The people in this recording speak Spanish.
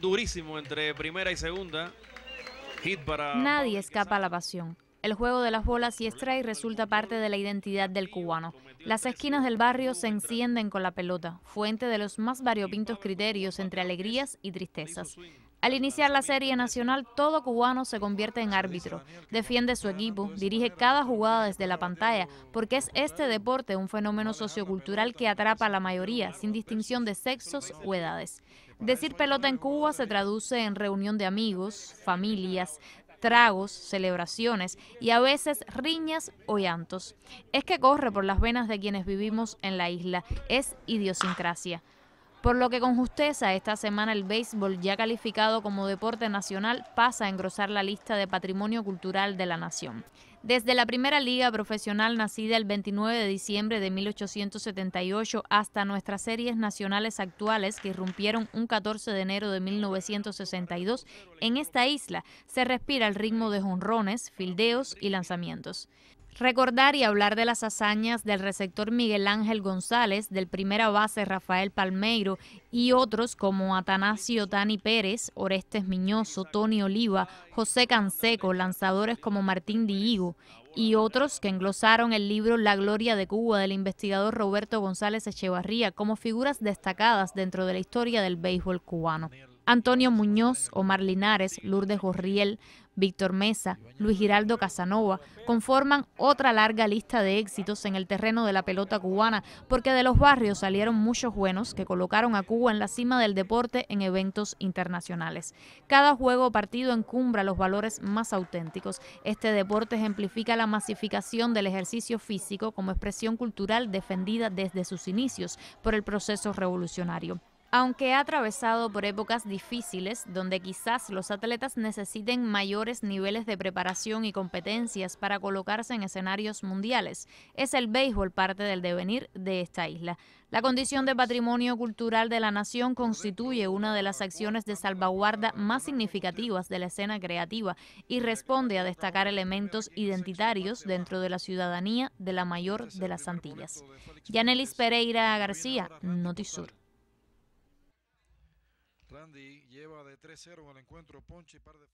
durísimo entre primera y segunda. Hit para Nadie escapa a la pasión. El juego de las bolas y strike resulta parte de la identidad del cubano. Las esquinas del barrio se encienden con la pelota, fuente de los más variopintos criterios entre alegrías y tristezas. Al iniciar la Serie Nacional, todo cubano se convierte en árbitro, defiende su equipo, dirige cada jugada desde la pantalla, porque es este deporte un fenómeno sociocultural que atrapa a la mayoría, sin distinción de sexos o edades. Decir pelota en Cuba se traduce en reunión de amigos, familias, tragos, celebraciones y a veces riñas o llantos. Es que corre por las venas de quienes vivimos en la isla, es idiosincrasia. Por lo que con justeza esta semana el béisbol, ya calificado como deporte nacional, pasa a engrosar la lista de patrimonio cultural de la nación. Desde la primera liga profesional nacida el 29 de diciembre de 1878 hasta nuestras series nacionales actuales que irrumpieron un 14 de enero de 1962, en esta isla se respira el ritmo de jonrones, fildeos y lanzamientos. Recordar y hablar de las hazañas del receptor Miguel Ángel González, del primera base Rafael Palmeiro y otros como Atanasio Tani Pérez, Orestes Miñoso, Tony Oliva, José Canseco, lanzadores como Martín Diigo y otros que englosaron el libro La Gloria de Cuba del investigador Roberto González Echevarría como figuras destacadas dentro de la historia del béisbol cubano. Antonio Muñoz, Omar Linares, Lourdes Gorriel, Víctor Mesa, Luis Giraldo Casanova, conforman otra larga lista de éxitos en el terreno de la pelota cubana, porque de los barrios salieron muchos buenos que colocaron a Cuba en la cima del deporte en eventos internacionales. Cada juego o partido encumbra los valores más auténticos. Este deporte ejemplifica la masificación del ejercicio físico como expresión cultural defendida desde sus inicios por el proceso revolucionario. Aunque ha atravesado por épocas difíciles donde quizás los atletas necesiten mayores niveles de preparación y competencias para colocarse en escenarios mundiales, es el béisbol parte del devenir de esta isla. La condición de patrimonio cultural de la nación constituye una de las acciones de salvaguarda más significativas de la escena creativa y responde a destacar elementos identitarios dentro de la ciudadanía de la mayor de las Antillas. Yanelis Pereira García, Notisur. Randy lleva de 3-0 al encuentro Ponche y par de